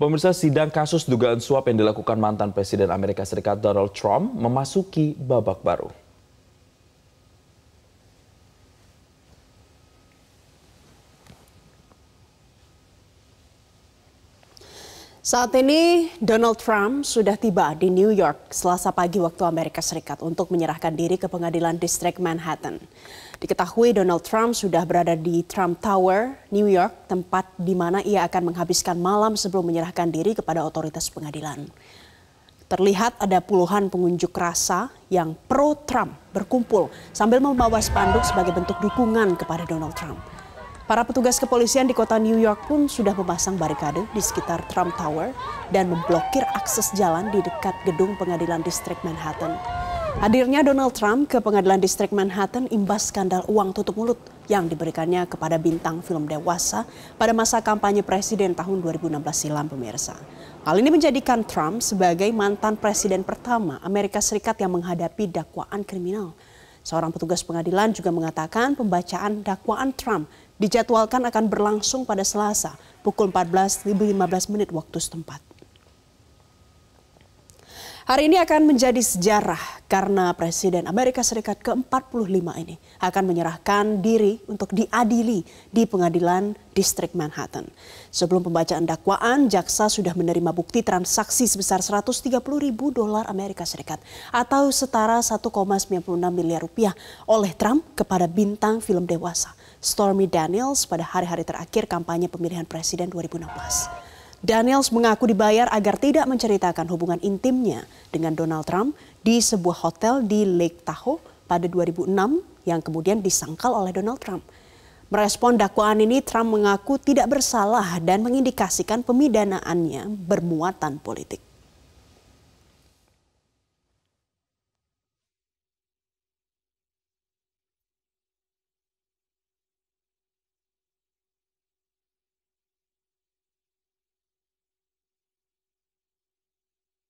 Pemirsa sidang kasus dugaan suap yang dilakukan mantan Presiden Amerika Serikat Donald Trump memasuki babak baru. Saat ini Donald Trump sudah tiba di New York selasa pagi waktu Amerika Serikat untuk menyerahkan diri ke pengadilan distrik Manhattan. Diketahui Donald Trump sudah berada di Trump Tower, New York, tempat di mana ia akan menghabiskan malam sebelum menyerahkan diri kepada otoritas pengadilan. Terlihat ada puluhan pengunjuk rasa yang pro-Trump berkumpul sambil membawa spanduk sebagai bentuk dukungan kepada Donald Trump. Para petugas kepolisian di kota New York pun sudah memasang barikade di sekitar Trump Tower dan memblokir akses jalan di dekat gedung pengadilan distrik Manhattan. Hadirnya Donald Trump ke pengadilan distrik Manhattan imbas skandal uang tutup mulut yang diberikannya kepada bintang film dewasa pada masa kampanye presiden tahun 2016 silam pemirsa. Hal ini menjadikan Trump sebagai mantan presiden pertama Amerika Serikat yang menghadapi dakwaan kriminal. Seorang petugas pengadilan juga mengatakan pembacaan dakwaan Trump dijadwalkan akan berlangsung pada Selasa pukul 14.15 menit waktu setempat. Hari ini akan menjadi sejarah karena Presiden Amerika Serikat ke-45 ini akan menyerahkan diri untuk diadili di pengadilan distrik Manhattan. Sebelum pembacaan dakwaan, jaksa sudah menerima bukti transaksi sebesar 130 ribu dolar Amerika Serikat atau setara 1,96 miliar rupiah oleh Trump kepada bintang film dewasa Stormy Daniels pada hari-hari terakhir kampanye pemilihan Presiden 2016. Daniels mengaku dibayar agar tidak menceritakan hubungan intimnya dengan Donald Trump di sebuah hotel di Lake Tahoe pada 2006 yang kemudian disangkal oleh Donald Trump. Merespon dakwaan ini, Trump mengaku tidak bersalah dan mengindikasikan pemidanaannya bermuatan politik.